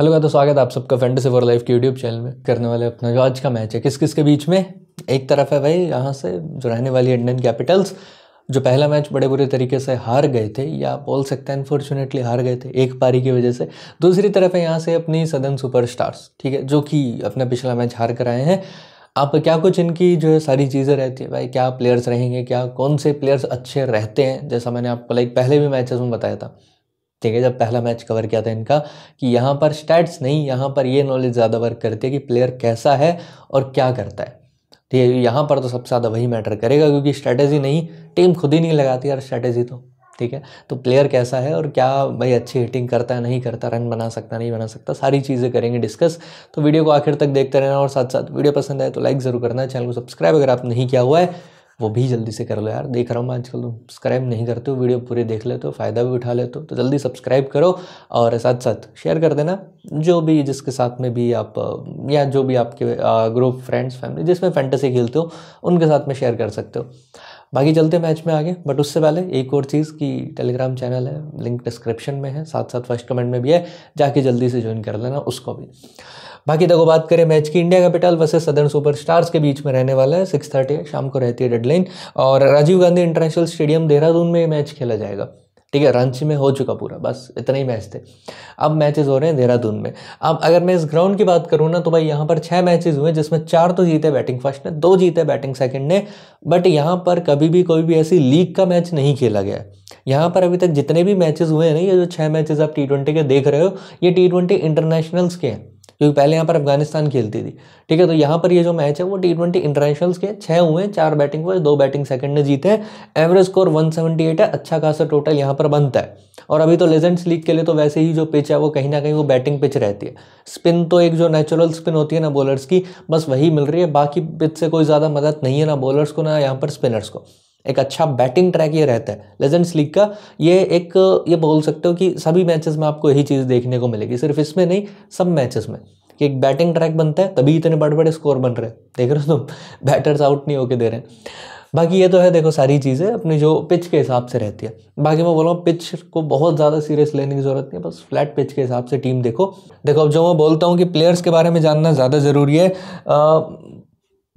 hello का तो स्वागत है आप सबका फैंटेसी फॉर लाइफ के यूट्यूब चैनल में करने वाले अपना जो आज का मैच है किस किस के बीच में एक तरफ है भाई यहाँ से जो रहने वाली इंडियन कैपिटल्स जो पहला मैच बड़े बुरे तरीके से हार गए थे या बोल सकते हैं अनफॉर्चुनेटली हार गए थे एक पारी की वजह से दूसरी तरफ है यहाँ से अपनी सदन सुपर स्टार्स ठीक है जो कि अपना पिछला मैच हार कर आए हैं आप क्या कुछ इनकी जो है सारी चीज़ें रहती है भाई क्या प्लेयर्स रहेंगे क्या कौन से प्लेयर्स अच्छे रहते हैं जैसा मैंने आपको लाइक पहले भी मैचेस में बताया था ठीक है जब पहला मैच कवर किया था इनका कि यहाँ पर स्टैट्स नहीं यहाँ पर ये नॉलेज ज़्यादा वर्क करती है कि प्लेयर कैसा है और क्या करता है ठीक तो है यहाँ पर तो सबसे ज़्यादा वही मैटर करेगा क्योंकि स्ट्रैटेजी नहीं टीम खुद ही नहीं लगाती यार स्ट्रैटेजी तो ठीक है तो प्लेयर कैसा है और क्या भाई अच्छी हिटिंग करता है नहीं करता रन बना सकता नहीं बना सकता सारी चीज़ें करेंगे डिस्कस तो वीडियो को आखिर तक देखते रहना और साथ साथ वीडियो पसंद आए तो लाइक ज़रूर करना चैनल को सब्सक्राइब अगर आप नहीं किया हुआ है वो भी जल्दी से कर लो यार देख रहा हूँ मैं आजकल तुम सब्सक्राइब नहीं करते हो वीडियो पूरे देख लेते हो फ़ायदा भी उठा लेते हो तो जल्दी सब्सक्राइब करो और साथ साथ शेयर कर देना जो भी जिसके साथ में भी आप या जो भी आपके ग्रुप फ्रेंड्स फैमिली जिसमें फैंटेसी खेलते हो उनके साथ में शेयर कर सकते हो बाकी चलते मैच में आगे बट उससे पहले एक और चीज़ की टेलीग्राम चैनल है लिंक डिस्क्रिप्शन में है साथ साथ फर्स्ट कमेंट में भी है जाके जल्दी से ज्वाइन कर लेना उसको भी बाकी देखो बात करें मैच की इंडिया कैपिटल सदर सदर्न स्टार्स के बीच में रहने वाला है सिक्स थर्टी शाम को रहती है डेडलाइन और राजीव गांधी इंटरनेशनल स्टेडियम देहरादून में मैच खेला जाएगा ठीक है रांची में हो चुका पूरा बस इतने ही मैच थे अब मैचेस हो रहे हैं देहरादून में अब अगर मैं इस ग्राउंड की बात करूँ ना तो भाई यहाँ पर छः मैचेस हुए जिसमें चार तो जीते बैटिंग फर्स्ट ने दो जीते बैटिंग सेकंड ने बट यहाँ पर कभी भी कोई भी ऐसी लीग का मैच नहीं खेला गया है यहाँ पर अभी तक जितने भी मैचेज हुए हैं ना ये जो छः मैचेज आप टी के देख रहे हो ये टी ट्वेंटी इंटरनेशनल्स के हैं क्योंकि पहले यहाँ पर अफगानिस्तान खेलती थी ठीक है तो यहाँ पर ये जो मैच है वो टी ट्वेंटी इंटरनेशनल्स के छः हुए चार बैटिंग हुए दो बैटिंग सेकंड ने जीते हैं एवरेज स्कोर 178 है अच्छा खासा टोटल यहाँ पर बनता है और अभी तो लेजेंड्स लीग के लिए तो वैसे ही जो पिच है वो कहीं ना कहीं वो बैटिंग पिच रहती है स्पिन तो एक जो नेचुरल स्पिन होती है ना बॉलर्स की बस वही मिल रही है बाकी पिच से कोई ज़्यादा मदद नहीं है ना बॉलर्स को ना यहाँ पर स्पिनर्स को एक अच्छा बैटिंग ट्रैक ये रहता है लेजेंड्स लीग का ये एक ये बोल सकते हो कि सभी मैचेस में आपको यही चीज़ देखने को मिलेगी सिर्फ इसमें नहीं सब मैचेस में कि एक बैटिंग ट्रैक बनता है तभी इतने बड़े बड़े स्कोर बन रहे हैं देख रहे हो तुम बैटर्स आउट नहीं होके दे रहे हैं बाकी ये तो है देखो सारी चीज़ें अपनी जो पिच के हिसाब से रहती है बाकी मैं बोल रहा हूँ पिच को बहुत ज़्यादा सीरियस लेने की ज़रूरत नहीं है बस फ्लैट पिच के हिसाब से टीम देखो देखो अब जो मैं बोलता हूँ कि प्लेयर्स के बारे में जानना ज़्यादा ज़रूरी है आ,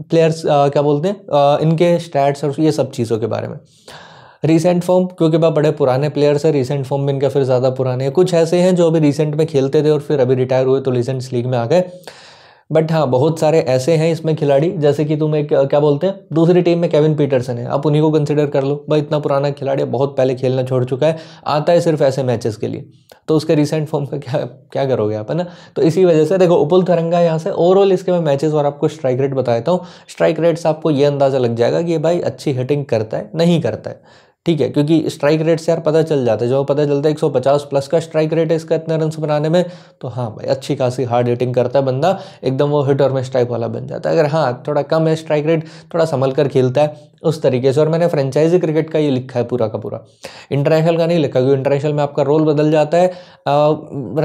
प्लेयर्स uh, क्या बोलते हैं uh, इनके स्टैट्स और ये सब चीज़ों के बारे में रिसेंट फॉर्म क्योंकि वह बड़े पुराने प्लेयर्स हैं रिसेंट फॉर्म में इनका फिर ज़्यादा पुराने हैं कुछ ऐसे हैं जो अभी रिसेंट में खेलते थे और फिर अभी रिटायर हुए तो रिसेंट लीग में आ गए बट हाँ बहुत सारे ऐसे हैं इसमें खिलाड़ी जैसे कि तुम एक क्या बोलते हैं दूसरी टीम में केविन पीटरसन है आप उन्हीं को कंसिडर कर लो भाई इतना पुराना खिलाड़ी बहुत पहले खेलना छोड़ चुका है आता है सिर्फ ऐसे मैचेस के लिए तो उसके रिसेंट फॉर्म का क्या क्या करोगे आप है ना तो इसी वजह से देखो उपुल तरंगा यहाँ से ओवरऑल इसके मैं मैचेस और आपको स्ट्राइक रेट देता हूँ स्ट्राइक रेट से आपको ये अंदाज़ा लग जाएगा कि ये भाई अच्छी हिटिंग करता है नहीं करता है ठीक है क्योंकि स्ट्राइक रेट से यार पता चल जाता है जो पता चलता है 150 प्लस का स्ट्राइक रेट है इसका इतना रन बनाने में तो हाँ भाई अच्छी खासी हार्ड हिटिंग करता है बंदा एकदम वो हिट और में स्ट्राइक वाला बन जाता है अगर हाँ थोड़ा कम है स्ट्राइक रेट थोड़ा संभल कर खेलता है उस तरीके से और मैंने फ्रेंचाइजी क्रिकेट का ये लिखा है पूरा का पूरा इंटरनेशनल का नहीं लिखा क्योंकि इंटरनेशनल में आपका रोल बदल जाता है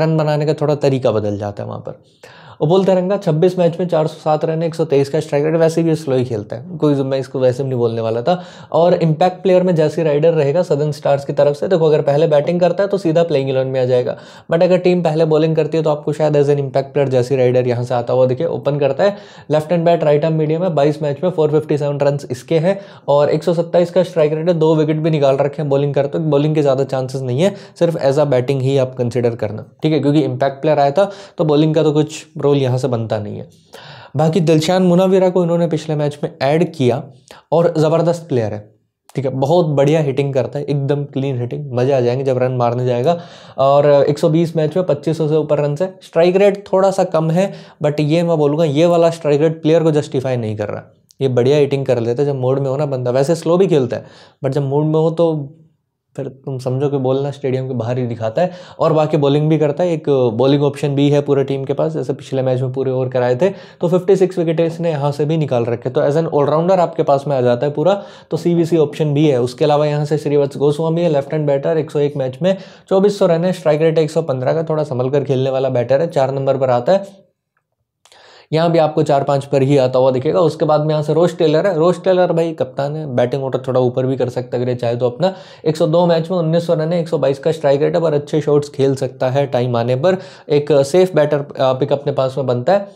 रन बनाने का थोड़ा तरीका बदल जाता है वहाँ पर उपुल तरंगा छब्बीस मैच में चार सौ सात रन एक सौ तेईस का स्ट्राइक रेट वैसे भी स्लो ही खेलता है कोई मैं इसको वैसे भी नहीं बोलने वाला था और इम्पैक्ट प्लेयर में जैसी राइडर रहेगा सदन स्टार्स की तरफ से देखो अगर पहले बैटिंग करता है तो सीधा प्लेइंग इलेवन में आ जाएगा बट अगर टीम पहले बॉलिंग करती है तो आपको शायद एज एन इम्पैक्ट प्लेयर जैसी राइडर यहाँ से आता हुआ देखिए ओपन करता है left hand bat right hand medium है बाईस मैच में फोर फिफ्टी सेवन रन इसके हैं और एक सौ का स्ट्राइक रेट है दो विकेट भी निकाल रखे हैं बॉलिंग करते बॉलिंग के ज़्यादा चांसेस नहीं है सिर्फ एज अ बैटिंग ही आप कंसिडर करना ठीक है क्योंकि इम्पैक्ट प्लेयर आया था तो बॉलिंग का तो कुछ रोल यहाँ से बनता नहीं है बाकी दिलशान मुनावीरा को इन्होंने पिछले मैच में ऐड किया और ज़बरदस्त प्लेयर है ठीक है बहुत बढ़िया हिटिंग करता है एकदम क्लीन हिटिंग मजा आ जाएंगे जब रन मारने जाएगा और 120 मैच में 2500 से ऊपर रन से स्ट्राइक रेट थोड़ा सा कम है बट ये मैं बोलूँगा ये वाला स्ट्राइक रेट प्लेयर को जस्टिफाई नहीं कर रहा ये बढ़िया हिटिंग कर लेता है जब मूड में हो ना बंदा वैसे स्लो भी खेलता है बट जब मूड में हो तो फिर तुम समझो कि बोलना स्टेडियम के बाहर ही दिखाता है और बाकी बॉलिंग भी करता है एक बॉलिंग uh, ऑप्शन भी है पूरे टीम के पास जैसे पिछले मैच में पूरे ओवर कराए थे तो फिफ्टी सिक्स विकेट इसने यहाँ से भी निकाल रखे तो एज एन ऑलराउंडर आपके पास में आ जाता है पूरा तो सी ऑप्शन भी है उसके अलावा यहाँ से श्रीवत्स गोस्वामी है लेफ्ट हैंड बैटर एक मैच में चौबीस रन है स्ट्राइक रेट है एक का थोड़ा संभल कर खेलने वाला बैटर है चार नंबर पर आता है यहाँ भी आपको चार पाँच पर ही आता हुआ दिखेगा उसके बाद में यहाँ से रोज टेलर है रोज टेलर भाई कप्तान है बैटिंग ऑर्डर थोड़ा ऊपर भी कर सकता है अगर चाहे तो अपना 102 मैच में उन्नीस सौ रन है 122 का स्ट्राइक रेट है पर अच्छे शॉट्स खेल सकता है टाइम आने पर एक सेफ बैटर पिक अपने पास में बनता है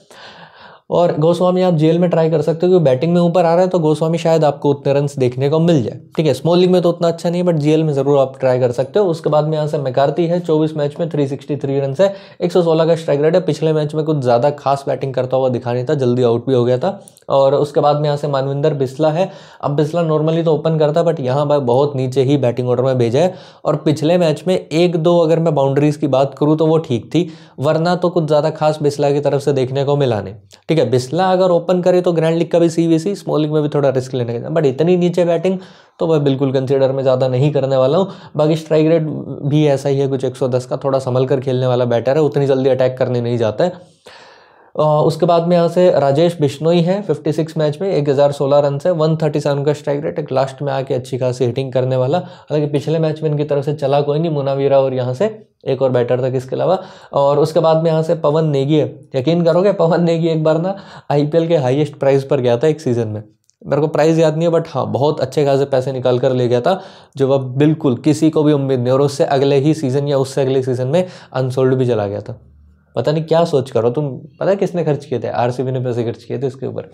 और गोस्वामी आप जेल में ट्राई कर सकते हो क्योंकि बैटिंग में ऊपर आ रहा है तो गोस्वामी शायद आपको उतने रन देखने को मिल जाए ठीक है स्मॉल लीग में तो उतना अच्छा नहीं है बट जेल में ज़रूर आप ट्राई कर सकते हो उसके बाद में यहाँ से मैकारती है चौबीस मैच में थ्री सिक्सटी थ्री रन है एक सौ सोलह का स्ट्राइक रेट है पिछले मैच में कुछ ज़्यादा खास बैटिंग करता हुआ दिखा नहीं था जल्दी आउट भी हो गया था और उसके बाद में यहाँ से मानविंदर बिस्ला है अब बिस्ला नॉर्मली तो ओपन करता बट यहाँ पर बहुत नीचे ही बैटिंग ऑर्डर में भेजा है और पिछले मैच में एक दो अगर मैं बाउंड्रीज़ की बात करूँ तो वो ठीक थी वरना तो कुछ ज़्यादा खास बिस्ला की तरफ से देखने को मिला नहीं ठीक है बिस्ला अगर ओपन करे तो ग्रैंड लीग का भी सी स्मॉल लीग में भी थोड़ा रिस्क लेने का बट इतनी नीचे बैटिंग तो मैं बिल्कुल कंसिडर में ज़्यादा नहीं करने वाला हूँ बाकी स्ट्राइक रेट भी ऐसा ही है कुछ एक का थोड़ा संभल कर खेलने वाला बैटर है उतनी जल्दी अटैक करने नहीं जाता है उसके बाद में यहाँ से राजेश बिश्नोई है 56 मैच में 1016 रन से 137 का स्ट्राइक रेट एक लास्ट में आके अच्छी खासी हिटिंग करने वाला हालांकि पिछले मैच में इनकी तरफ से चला कोई नहीं मुनावीरा और यहाँ से एक और बैटर था किसके अलावा और उसके बाद में यहाँ से पवन नेगी है यकीन करोगे पवन नेगी एक बार ना आई के हाइएस्ट प्राइस पर गया था एक सीज़न में मेरे को प्राइस याद नहीं है बट हाँ बहुत अच्छे खासे पैसे निकाल कर ले गया था जो वह बिल्कुल किसी को भी उम्मीद नहीं और उससे अगले ही सीज़न या उससे अगले सीज़न में अनसोल्ड भी चला गया था पता नहीं क्या सोच करो तुम पता है किसने खर्च किए थे आरसीबी ने पैसे खर्च किए थे इसके ऊपर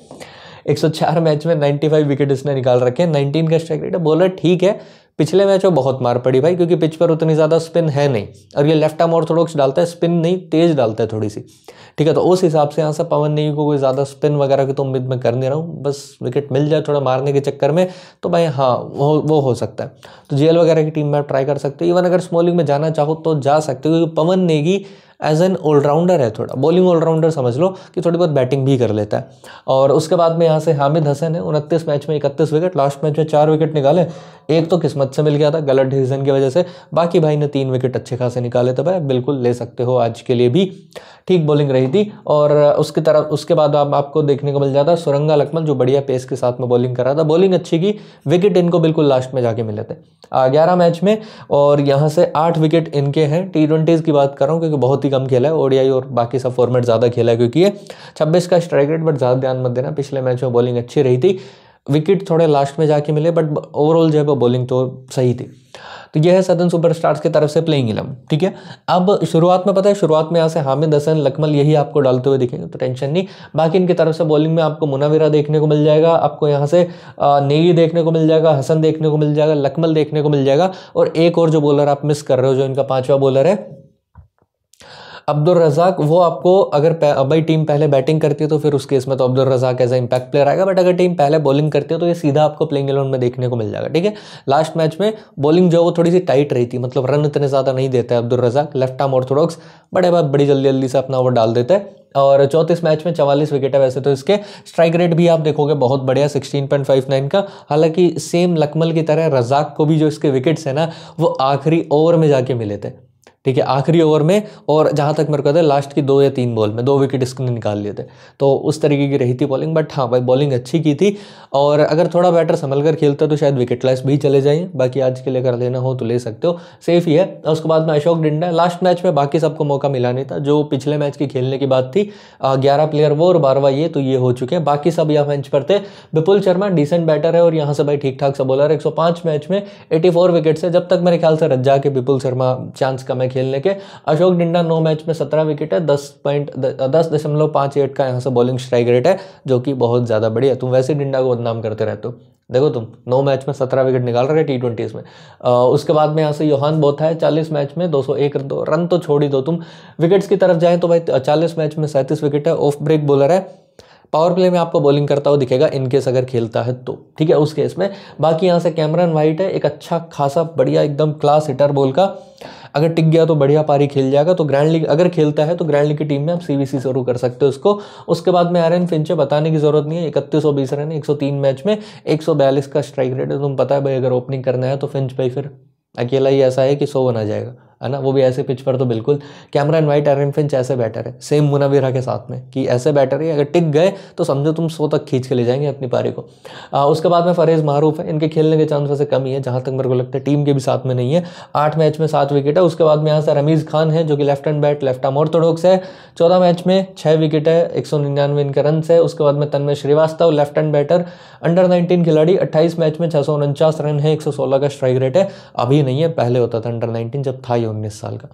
104 मैच में 95 विकेट इसने निकाल रखे हैं 19 का स्ट्राइक रेट है बॉलर ठीक है पिछले मैच में बहुत मार पड़ी भाई क्योंकि पिच पर उतनी ज़्यादा स्पिन है नहीं और ये लेफ्ट आर्म ऑर्थोडॉक्स डालता है स्पिन नहीं तेज़ डालता है थोड़ी सी ठीक है तो उस हिसाब से यहाँ से पवन नेगी को कोई ज़्यादा स्पिन वगैरह की तो उम्मीद में कर नहीं रहा हूँ बस विकेट मिल जाए थोड़ा मारने के चक्कर में तो भाई हाँ वो वो हो सकता है तो जे वगैरह की टीम में आप ट्राई कर सकते हो इवन अगर स्मॉलिंग में जाना चाहो तो जा सकते हो क्योंकि Pawan Negi as an allrounder है थोड़ा बॉलिंग ऑलराउंडर समझ लो कि थोड़ी बहुत बैटिंग भी कर लेता है और उसके बाद में यहाँ से हामिद हसन है उनतीस मैच में इकतीस विकेट लास्ट मैच में चार विकेट निकाले एक तो किस्मत से मिल गया था गलत डिसीजन की वजह से बाकी भाई ने तीन विकेट अच्छे खासे निकाले थे तो भाई बिल्कुल ले सकते हो आज के लिए भी ठीक बॉलिंग रही थी और उसकी तरफ उसके बाद आप, आपको देखने को मिल जाता है सुरंगा लकमल जो बढ़िया पेस के साथ में बॉलिंग कर रहा था बॉलिंग अच्छी की विकेट इनको बिल्कुल लास्ट में जाके मिले थे ग्यारह मैच में और यहाँ से आठ विकेट इनके हैं टी ट्वेंटीज़ की बात कर रहा हूँ क्योंकि बहुत ही काफ़ी कम खेला है ओडीआई और बाकी सब फॉर्मेट ज़्यादा खेला है क्योंकि ये छब्बीस का स्ट्राइक रेट बट ज़्यादा ध्यान मत देना पिछले मैच में बॉलिंग अच्छी रही थी विकेट थोड़े लास्ट में जाके मिले बट ओवरऑल जो है बॉलिंग तो सही थी तो यह है सदन सुपरस्टार्स की तरफ से प्लेइंग इलेवन ठीक है अब शुरुआत में पता है शुरुआत में यहाँ से हामिद हसन लकमल यही आपको डालते हुए दिखेंगे तो टेंशन नहीं बाकी इनकी तरफ से बॉलिंग में आपको मुनाविरा देखने को मिल जाएगा आपको यहाँ से नेगी देखने को मिल जाएगा हसन देखने को मिल जाएगा लकमल देखने को मिल जाएगा और एक और जो बॉलर आप मिस कर रहे हो जो इनका पाँचवा बॉलर है अब्दुल रजाक वो आपको अगर भाई टीम पहले बैटिंग करती है तो फिर उस केस में तो Abdul Razak as a impact player आएगा बट अगर टीम पहले बॉलिंग करती है तो ये सीधा आपको प्लेइंग एलेवन में देखने को मिल जाएगा ठीक है लास्ट मैच में बॉलिंग जो वो थोड़ी सी टाइट रही थी मतलब रन इतने ज़्यादा नहीं देता है Abdul Razak left arm orthodox बड़े बात बड़ी जल्दी जल्दी से अपना ओवर डाल देते हैं और चौंतीस मैच में चवालीस विकेट है वैसे तो इसके स्ट्राइक रेट भी आप देखोगे बहुत बढ़िया 16.59 का हालांकि सेम लकमल की तरह रजाक को भी जो इसके विकेट्स हैं ना वो आखिरी ओवर में जाके मिले थे ठीक है आखिरी ओवर में और जहाँ तक मेरे को था लास्ट की दो या तीन बॉल में दो विकेट इसने निकाल लिए थे तो उस तरीके की रही थी बॉलिंग बट हाँ भाई बॉलिंग अच्छी की थी और अगर थोड़ा बैटर संभल कर खेलता तो शायद विकेट लैस भी चले जाएँ बाकी आज के लिए कर लेना हो तो ले सकते हो सेफ ही है और उसके बाद में अशोक डिंडा लास्ट मैच में बाकी सबको मौका मिला नहीं था जो पिछले मैच की खेलने की बात थी ग्यारह प्लेयर वो और बारवा ये तो ये हो चुके हैं बाकी सब यहाँ मैच पर थे विपुल शर्मा डिसेंट बैटर है और यहाँ से भाई ठीक ठाक सा बॉलर एक मैच में एटी विकेट से जब तक मेरे ख्याल से रज्जा के विपुल शर्मा चांस कम है हैं खेलने के अशोक डिंडा नौ मैच में सत्रह विकेट है दस पॉइंट दस दशमलव पाँच एट का यहाँ से बॉलिंग स्ट्राइक रेट है जो कि बहुत ज़्यादा बढ़िया तुम वैसे डिंडा को बदनाम करते रहते हो देखो तुम नौ मैच में सत्रह विकेट निकाल रहे टी ट्वेंटीज़ में आ, उसके बाद में यहाँ से योहान बोथा है चालीस मैच में दो सौ एक दो रन तो छोड़ ही दो तुम विकेट्स की तरफ जाएँ तो भाई चालीस मैच में सैंतीस विकेट है ऑफ ब्रेक बॉलर है पावर प्ले में आपको बॉलिंग करता हुआ दिखेगा इनकेस अगर खेलता है तो ठीक है उस केस में बाकी यहाँ से कैमरन वाइट है एक अच्छा खासा बढ़िया एकदम क्लास हिटर बॉल का अगर टिक गया तो बढ़िया पारी खेल जाएगा तो ग्रैंड लीग अगर खेलता है तो ग्रैंड लीग की टीम में आप सी बी शुरू कर सकते हो उसको उसके बाद में आर्यन फिंच बताने की जरूरत नहीं है इकतीस सौ बीस रन एक सौ तीन मैच में एक सौ बयालीस का स्ट्राइक रेट है तुम पता है भाई अगर ओपनिंग करना है तो फिंच भाई फिर अकेला ही ऐसा है कि सौ बना जाएगा है ना वो भी ऐसे पिच पर तो बिल्कुल Cameron and White Aaron Finch ऐसे बैटर है सेम मुनाविरा के साथ में कि ऐसे बैटर है अगर टिक गए तो समझो तुम सौ तक खींच के ले जाएंगे अपनी पारी को आ, उसके बाद में फरेज़ मारूफ है इनके खेलने के चांस वैसे कम ही है जहाँ तक मेरे को लगता है टीम के भी साथ में नहीं है आठ मैच में सात विकेट है उसके बाद में यहाँ से रमीज़ खान है जो कि left hand bat left arm orthodox है चौदह मैच में छः विकेट है एक सौ निन्यानवे इनके रन है उसके बाद में Tanmay Srivastava left hand batter under nineteen खिलाड़ी अट्ठाईस मैच में छः सौ उनचास रन है एक सौ सोलह का स्ट्राइक रेट है अभी नहीं है पहले होता था अंडर नाइनटीन जब था ये उन्नीस साल का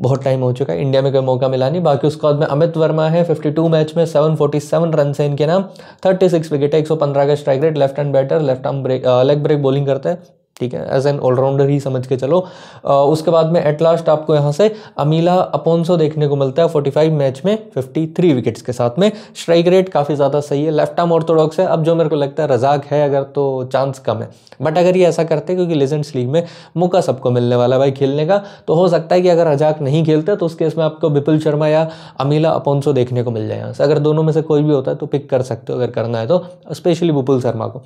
बहुत टाइम हो चुका है इंडिया में कोई मौका मिला नहीं बाकी उसके बाद में अमित वर्मा है 52 मैच में 747 रन से इनके नाम 36 विकेट है 115 का strike rate left hand batter left arm break leg break bowling करते हैं ठीक है एज एन ऑलराउंडर ही समझ के चलो आ, उसके बाद में एट लास्ट आपको यहाँ से अमीला अपोन्सो देखने को मिलता है 45 मैच में 53 विकेट्स के साथ में स्ट्राइक रेट काफ़ी ज़्यादा सही है लेफ्ट आर्म ऑर्थोडॉक्स है अब जो मेरे को लगता है रजाक है अगर तो चांस कम है बट अगर ये ऐसा करते क्योंकि लेजेंड्स लीग में मौका सबको मिलने वाला है भाई खेलने का तो हो सकता है कि अगर रजाक नहीं खेलते तो उस केस में आपको बिपुल शर्मा या अमीला अपोन्सो देखने को मिल जाए यहाँ से अगर दोनों में से कोई भी होता है तो पिक कर सकते हो अगर करना है तो स्पेशली बिपुल शर्मा को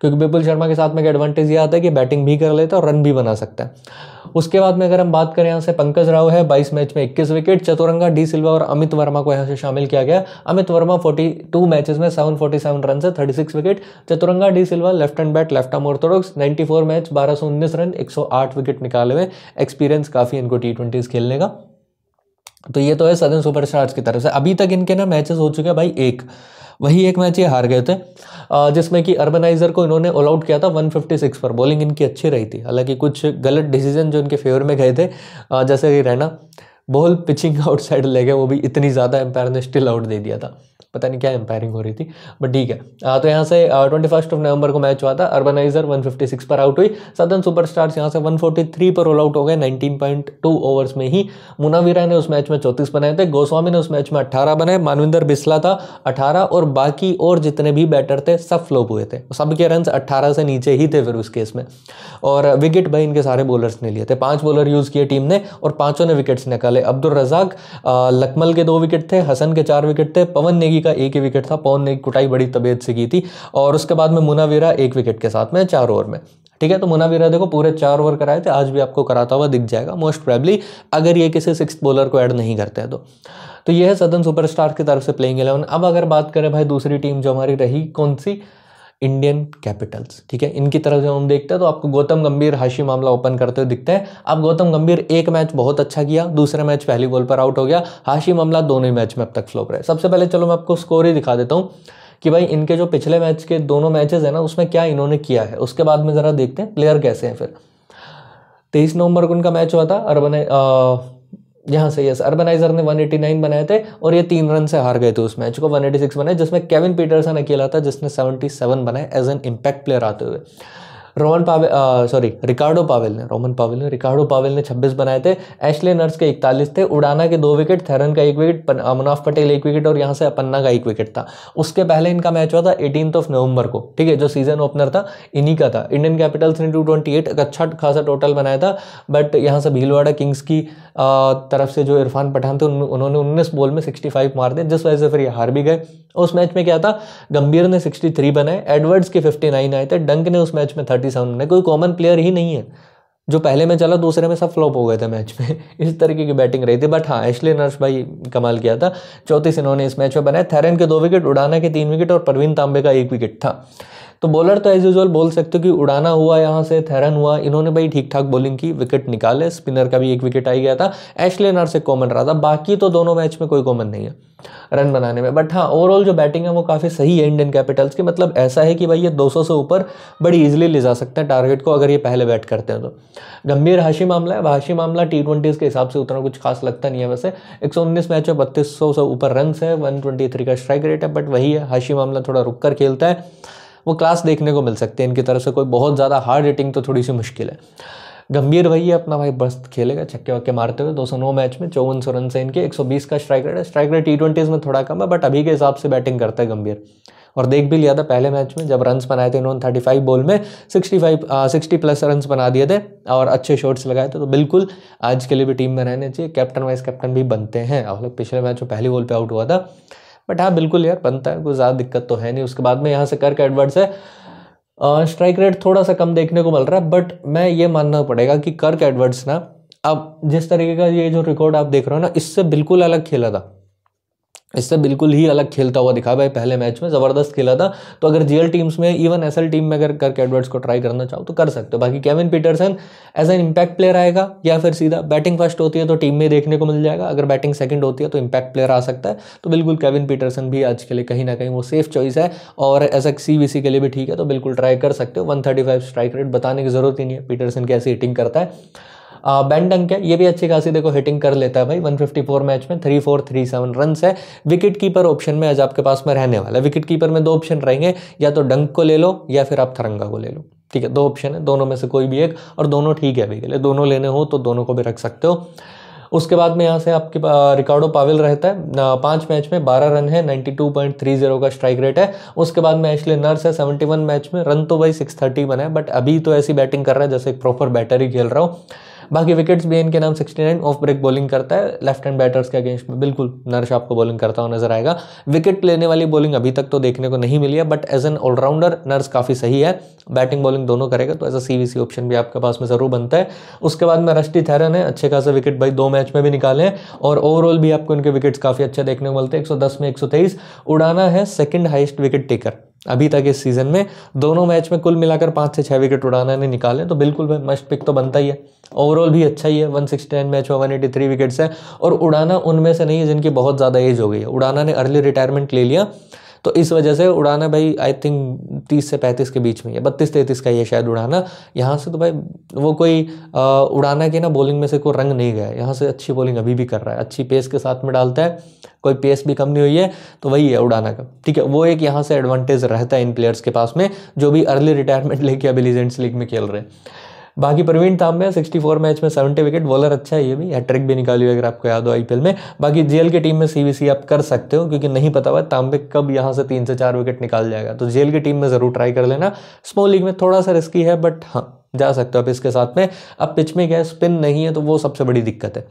क्योंकि विपुल शर्मा के साथ में एक एडवांटेज ये आता है कि बैटिंग भी कर लेता है और रन भी बना सकता है उसके बाद में अगर हम बात करें यहाँ से पंकज राव है बाईस मैच में इक्कीस विकेट चतुरंगा डी सिल्वा और अमित वर्मा को यहाँ से शामिल किया गया Amit Verma forty two matches में सेवन फोर्टी सेवन रन से thirty six wicket Chaturanga de Silva left hand bat left arm orthodox ninety four match बारह सौ उन्नीस रन एक सौ आठ विकेट निकाले हुए एक्सपीरियंस काफ़ी इनको टी ट्वेंटीज़ खेलने का तो ये तो है सदन सुपरस्टार्स की तरफ से अभी तक इनके ना मैचेस हो चुके हैं भाई एक वही एक मैच ये हार गए थे जिसमें कि अर्बनाइजर को इन्होंने ऑल आउट किया था 156 पर बॉलिंग इनकी अच्छी रही थी हालांकि कुछ गलत डिसीजन जो इनके फेवर में गए थे जैसे कि रहना बॉल पिचिंग आउटसाइड ले गए वो भी इतनी ज़्यादा एम्पायर ने स्टिल आउट दे दिया था पता नहीं क्या एम्पायरिंग हो रही थी बट ठीक है आ, तो यहाँ से ट्वेंटी फर्स्ट ऑफ नवंबर को मैच हुआ था अर्बनाइजर 156 पर आउट हुई सदन सुपर स्टार्स यहाँ से 143 पर रोल आउट हो गए 19.2 ओवर्स में ही मुनावीरा ने उस मैच में चौंतीस बनाए थे गोस्वामी ने उस मैच में अट्ठारह बनाए मानविंदर बिस्ला था अठारह और बाकी और जितने भी बैटर थे सब फ्लोप हुए थे सबके रन अट्ठारह से नीचे ही थे फिर उस केस में और विकेट भाई इनके सारे बॉलर्स ने लिए थे पाँच बॉलर यूज़ किए टीम ने और पाँचों ने विकेट्स निकाले अब्दुल रजाक लकमल के दो विकेट थे हसन के चार विकेट थे पवन नेगी का एक ही विकेट था पवन ने कुटाई बड़ी तबीयत से की थी और उसके बाद में मुनावीरा एक विकेट के साथ में चार ओवर में ठीक है तो मुनावीरा देखो पूरे चार ओवर कराए थे आज भी आपको कराता हुआ दिख जाएगा मोस्ट प्रॉब्ली अगर ये किसी सिक्स बॉलर को ऐड नहीं करते हैं तो तो ये है सदन सुपरस्टार की तरफ से प्लेइंग एलेवन अब अगर बात करें भाई दूसरी टीम जो हमारी रही कौन सी इंडियन कैपिटल्स ठीक है इनकी तरफ जब हम देखते हैं तो आपको गौतम गंभीर हाशी मामला ओपन करते हुए दिखते हैं अब गौतम गंभीर एक मैच बहुत अच्छा किया दूसरे मैच पहली बॉल पर आउट हो गया हाशी मामला दोनों ही मैच में अब तक फ्लॉप रहे सबसे पहले चलो मैं आपको स्कोर ही दिखा देता हूँ कि भाई इनके जो पिछले मैच के दोनों मैचेज हैं ना उसमें क्या इन्होंने किया है उसके बाद में ज़रा देखते हैं प्लेयर कैसे हैं फिर तेईस नवंबर को उनका मैच हुआ था अरबन यहाँ से यस अर्बनाइजर ने 189 बनाए थे और ये तीन रन से हार गए थे उस मैच को 186 बनाए जिसमें केविन पीटरसन अकेला था जिसने 77 बनाए एज एन इम्पैक्ट प्लेयर आते हुए Rovman Powell sorry Ricardo Powell ने रोमन पावेल ने रिकार्डो पावेल ने 26 बनाए थे एशले नर्स के 41 थे उड़ाना के दो विकेट थेरन का एक विकेट मुनाफ पटेल एक विकेट और यहाँ से अपन्ना का एक विकेट था उसके पहले इनका मैच हुआ था एटीन ऑफ नवंबर को ठीक है जो सीजन ओपनर था इन्हीं का था इंडियन कैपिटल्स ने टू एक अच्छा खासा टोटल बनाया था बट यहाँ से भीलवाड़ा किंग्स की तरफ से जो इरफान पठान थे उन्होंने उन्नीस बॉल में सिक्सटी मार दिए जिस वजह से फिर ये हार भी गए उस मैच में क्या था गंभीर ने 63 बनाए एडवर्ड्स के 59 आए थे डंक ने उस मैच में थर्टी थर्टी सेवन में कोई कॉमन प्लेयर ही नहीं है जो पहले में चला दूसरे में सब फ्लॉप हो गए थे मैच में इस तरीके की बैटिंग रही थी बट हाँ एशले नर्स भाई कमाल किया था चौंतीस इन्होंने इस मैच में बनाया थैरन के दो विकेट उड़ाना के तीन विकेट और प्रवीण तांबे का एक विकेट था तो बॉलर तो एज यूजल बोल सकते हो कि उड़ाना हुआ यहाँ से थैरन हुआ इन्होंने भाई ठीक ठाक बॉलिंग की विकेट निकाले स्पिनर का भी एक विकेट आई गया था एशलेनर से कॉमन रहा था बाकी तो दोनों मैच में कोई कॉमन नहीं है रन बनाने में बट हाँ ओवरऑल जो बैटिंग है वो काफ़ी सही है इंडियन कैपिटल्स की मतलब ऐसा है कि भाई ये 200 से ऊपर बड़ी इजीली ले जा सकते हैं टारगेट को अगर ये पहले बैट करते हैं तो गंभीर हाशी मामला है हाशी मामला टी ट्वेंटीज़ के हिसाब से उतना कुछ खास लगता नहीं है वैसे उन्नीस मैच में बत्तीस से ऊपर रन है वन का स्ट्राइक रेट है बट वही है हाशी मामला थोड़ा रुक कर खेलता है वो क्लास देखने को मिल सकती है इनकी तरफ से कोई बहुत ज़्यादा हार्ड हिटिंग तो थोड़ी सी मुश्किल है गंभीर वही है अपना भाई बस खेलेगा छक्के वक्के मारते हुए दो सौ नौ मैच में चौवन सौ रन से इनके एक सौ बीस का स्ट्राइक रेट है स्ट्राइक रेट टी ट्वेंटीज़ में थोड़ा कम है बट अभी के हिसाब से बैटिंग करता है गंभीर और देख भी लिया था पहले मैच में जब रन्स बनाए थे इन्होंने थर्टी फाइव बॉल में sixty five sixty plus runs बना दिए थे और अच्छे शॉट्स लगाए थे तो बिल्कुल आज के लिए भी टीम में रहने चाहिए कैप्टन वाइस कैप्टन भी बनते हैं और पिछले मैच में पहली बॉल पर आउट हुआ था बट हाँ बिल्कुल यार बनता है कोई ज़्यादा दिक्कत तो है नहीं उसके बाद में यहाँ से करके एडवर्ड है स्ट्राइक रेट थोड़ा सा कम देखने को मिल रहा है बट मैं ये मानना पड़ेगा कि कर्क एडवर्ड्स ना अब जिस तरीके का ये जो रिकॉर्ड आप देख रहे हो ना इससे बिल्कुल अलग खेला था इससे बिल्कुल ही अलग खेलता हुआ दिखा भाई पहले मैच में ज़बरदस्त खेला था तो अगर जीएल टीम्स में इवन एसएल टीम में अगर करके एडवर्ड्स को ट्राई करना चाहो तो कर सकते हो बाकी Kevin Pietersen as an impact player आएगा या फिर सीधा बैटिंग फर्स्ट होती है तो टीम में देखने को मिल जाएगा अगर बैटिंग सेकेंड होती है तो इम्पैक्ट प्लेयर आ सकता है तो बिल्कुल केविन पीटरसन भी आज के लिए कहीं ना कहीं वो सेफ चॉइस है और एज ए सी के लिए भी ठीक है तो बिल्कुल ट्राई कर सकते हो वन स्ट्राइक रेट बताने की ज़रूरत ही नहीं है पीटरसन कैसे हिटिंग करता है बैन डंक है ये भी अच्छी खासी देखो हिटिंग कर लेता है भाई 154 मैच में three four three seven run है विकेट कीपर ऑप्शन में आज आपके पास में रहने वाला है विकेट कीपर में दो ऑप्शन रहेंगे या तो डंक को ले लो या फिर आप थरंगा को ले लो ठीक है दो ऑप्शन है दोनों में से कोई भी एक और दोनों ठीक है अभी के लिए दोनों लेने हो तो दोनों को भी रख सकते हो उसके बाद में यहाँ से आपके रिकार्डो पावेल रहता है पाँच मैच में बारह रन है ninety two point three zero का स्ट्राइक रेट है उसके बाद में एशले नर्स है सेवेंटी वन मैच में रन तो भाई सिक्स थर्टी बना है बट अभी तो ऐसी बैटिंग कर रहा है जैसे एक प्रॉपर बैटर ही खेल रहा हूँ बाकी विकेट्स भी इनके नाम 69 ऑफ ब्रेक बॉलिंग करता है लेफ्ट हैंड बैटर्स के अगेंस्ट में बिल्कुल नर्श आपको बॉलिंग करता हुआ नजर आएगा विकेट लेने वाली बॉलिंग अभी तक तो देखने को नहीं मिली है but as an all-rounder Nurse काफ़ी सही है बैटिंग बॉलिंग दोनों करेगा तो एज अ सी ऑप्शन भी आपके पास में ज़रूर बनता है उसके बाद में रश्टी थैरन है अच्छे खासा विकेट भाई दो मैच में भी निकाले हैं और ओवरऑल भी आपको इनके विकेट्स काफ़ी अच्छे देखने को मिलते हैं एक में एक उड़ाना है सेकेंड हाइस्ट विकेट टेकर अभी तक इस सीज़न में दोनों मैच में कुल मिलाकर पाँच से छः विकेट उड़ाना ने निकाले तो बिल्कुल भाई मस्ट पिक तो बनता ही है ओवरऑल भी अच्छा ही है वन सिक्सटी नाइन मैच में वन एटी थ्री विकेट्स हैं और उड़ाना उनमें से नहीं है जिनकी बहुत ज़्यादा एज हो गई है उड़ाना ने अर्ली रिटायरमेंट ले लिया तो इस वजह से उड़ाना भाई आई थिंक तीस से पैंतीस के बीच में है बत्तीस तैंतीस का ही है शायद उड़ाना यहाँ से तो भाई वो कोई उड़ाना के ना बॉलिंग में से कोई रंग नहीं गया यहाँ से अच्छी बॉलिंग अभी भी कर रहा है अच्छी पेस के साथ में डालता है कोई पेस भी कम नहीं हुई है तो वही है उड़ाना का ठीक है वो एक यहाँ से एडवांटेज रहता है इन प्लेयर्स के पास में जो भी अर्ली रिटायरमेंट लेके अभी लीजेंट्स लीग में खेल रहे हैं बाकी Praveen Tambe sixty four match में सेवेंटी विकेट बॉलर अच्छा है ये भी हैट्रिक भी निकाली हुई अगर आपको याद हो आईपीएल में बाकी जेल की टीम में सीवीसी आप कर सकते हो क्योंकि नहीं पता हुआ तांबे कब यहाँ से तीन से चार विकेट निकाल जाएगा तो जेल की टीम में ज़रूर ट्राई कर लेना स्मॉल लीग में थोड़ा सा रिस्की है बट हाँ जा सकते हो आप इसके साथ में अब पिच में क्या है स्पिन नहीं है तो वो सबसे बड़ी दिक्कत है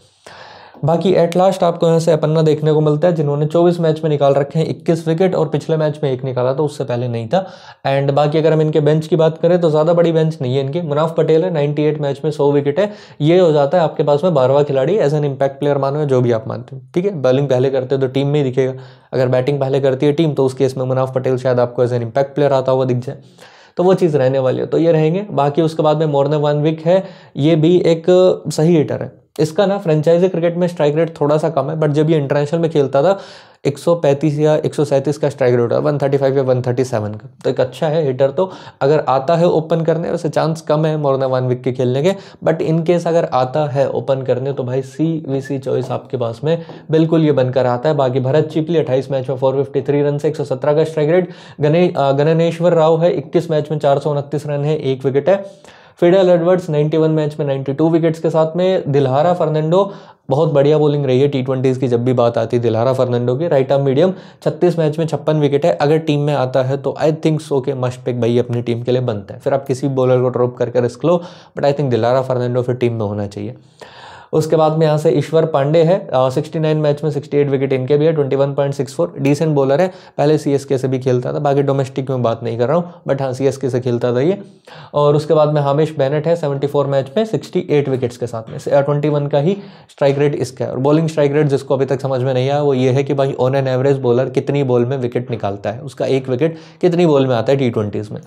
बाकी एट लास्ट आपको यहाँ से अपन्ना देखने को मिलता है जिन्होंने 24 मैच में निकाल रखे हैं 21 विकेट और पिछले मैच में एक निकाला था उससे पहले नहीं था एंड बाकी अगर हम इनके बेंच की बात करें तो ज़्यादा बड़ी बेंच नहीं है इनकी मुनाफ पटेल है 98 मैच में सौ विकेट है ये हो जाता है आपके पास में बारहवा खिलाड़ी एज एन इम्पैक्ट प्लेयर मानो जो भी आप मानते हो ठीक है बॉलिंग पहले करते हो तो टीम में ही दिखेगा अगर बैटिंग पहले करती है टीम तो उस केस में मुनाफ पटेल शायद आपको एज एन इम्पैक्ट प्लेयर आता हुआ दिख जाए तो वो चीज़ रहने वाली है तो ये रहेंगे बाकी उसके बाद में मोरने वन विक है ये भी एक सही हिटर है इसका ना फ्रेंचाइजी क्रिकेट में स्ट्राइक रेट थोड़ा सा कम है बट जब ये इंटरनेशनल में खेलता था 135 या 137 का स्ट्राइक रेट होता 135 या 137 का तो एक अच्छा है हिटर तो अगर आता है ओपन करने वैसे चांस कम है मोर देन वन विक के खेलने के बट इन केस अगर आता है ओपन करने तो भाई सी वी सी चॉइस आपके पास में बिल्कुल ये बनकर आता है बाकी भरत चिपली अट्ठाईस मैच में फोर रन से एक का स्ट्राइक रेट गणनेश्वर राव है इक्कीस मैच में चार रन है एक विकेट है फिडल एडवर्ड्स 91 मैच में 92 विकेट्स के साथ में दिलहारा फर्नांडो बहुत बढ़िया बॉलिंग रही है टी ट्वेंटीज़ की जब भी बात आती है दिलहारा फर्नांडो की राइट आर्म मीडियम 36 मैच में छप्पन विकेट है अगर टीम में आता है तो आई थिंक सो के मस्ट पिक भाई अपनी टीम के लिए बनता है फिर आप किसी बॉलर को ड्रॉप करके रिस्क लो but I think Dilhara Fernando फिर टीम में होना चाहिए उसके बाद में यहाँ से ईश्वर पांडे है सिक्सटी नाइन मैच में सिक्सटी एट विकेट इनके भी है twenty one point six four decent bowler है पहले सी एस के से भी खेलता था बाकी डोमेस्टिक में बात नहीं कर रहा हूँ बट हाँ सी एस के से खेलता था ये और उसके बाद में हमेश बैनट है सेवेंटी फोर मैच में सिक्सटी एट विकेट्स के साथ में ट्वेंटी वन का ही स्ट्राइक रेट इसका है और बॉलिंग स्ट्राइक रेट जिसको अभी तक समझ में नहीं आया वो ये है कि भाई ऑन एन एवरेज बॉलर कितनी बॉल में विकेट निकालता है उसका एक विकेट कितनी बॉल में आता है टी ट्वेंटीज़ में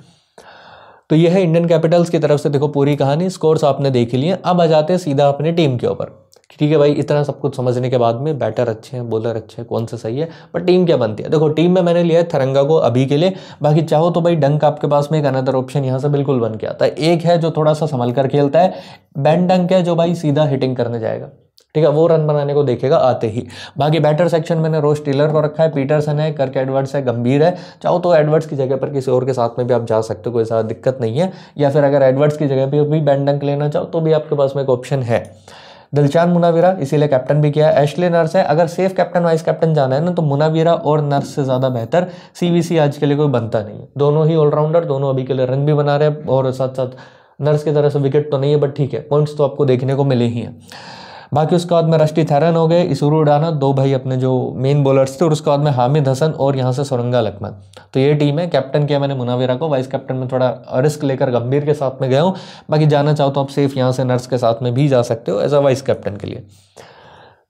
तो ये है इंडियन कैपिटल्स की तरफ से देखो पूरी कहानी स्कोर्स आपने देख लिए अब आ जाते हैं सीधा अपने टीम के ऊपर ठीक है भाई इतना सब कुछ समझने के बाद में बैटर अच्छे हैं बॉलर अच्छे हैं कौन से सही है बट टीम क्या बनती है देखो टीम में मैंने लिया है थरंगा को अभी के लिए बाकी चाहो तो भाई डंक आपके पास में एक अनदर ऑप्शन यहाँ से बिल्कुल बन के आता है एक है जो थोड़ा सा संभल कर खेलता है बैन डंक है जो भाई सीधा हिटिंग करने जाएगा ठीक है वो रन बनाने को देखेगा आते ही बाकी बैटर सेक्शन मैंने रोज टेलर को रखा है पीटरसन है करके एडवर्ड्स है गंभीर है चाहो तो एडवर्ड्स की जगह पर किसी और के साथ में भी आप जा सकते हो कोई ज़्यादा दिक्कत नहीं है या फिर अगर एडवर्ड्स की जगह पर भी बैंडंक लेना चाहो तो भी आपके पास में एक ऑप्शन है दिलचान मुनावीरा इसीलिए कैप्टन भी किया है एशले नर्स है अगर सेफ कैप्टन वाइस कैप्टन जाना है ना तो मुनावीरा और नर्स से ज़्यादा बेहतर सीवीसी आज के लिए कोई बनता नहीं है दोनों ही ऑलराउंडर दोनों अभी के लिए रन भी बना रहे हैं और साथ साथ नर्स की तरह से विकेट तो नहीं है बट ठीक है पॉइंट्स तो आपको देखने को मिले ही हैं बाकी उसके बाद में रश्टी थैरन हो गए इसूर उडाना दो भाई अपने जो मेन बॉलर्स थे और उसके बाद में हामिद हसन और यहाँ से सुरंगा लकमन तो ये टीम है कैप्टन किया मैंने मुनावेरा को वाइस कैप्टन में थोड़ा रिस्क लेकर गंभीर के साथ में गया हूँ बाकी जाना चाहो तो आप सेफ यहाँ से नर्स के साथ में भी जा सकते हो एज अ वाइस कैप्टन के लिए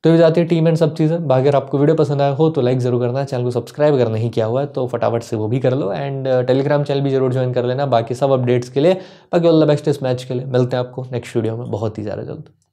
तो ये जाती है टीम एंड सब चीज़ें बाकी अगर आपको वीडियो पसंद आया हो तो लाइक ज़रूर करना चैनल को सब्सक्राइब अगर नहीं किया हुआ है तो फटाफट से वो भी कर लो एंड टेलीग्राम चैनल भी जरूर ज्वाइन कर लेना बाकी सब अपडेट्स के लिए बाकी ऑल द बेस्ट इस मैच के लिए मिलते हैं आपको नेक्स्ट वीडियो में बहुत ही ज़्यादा जल्द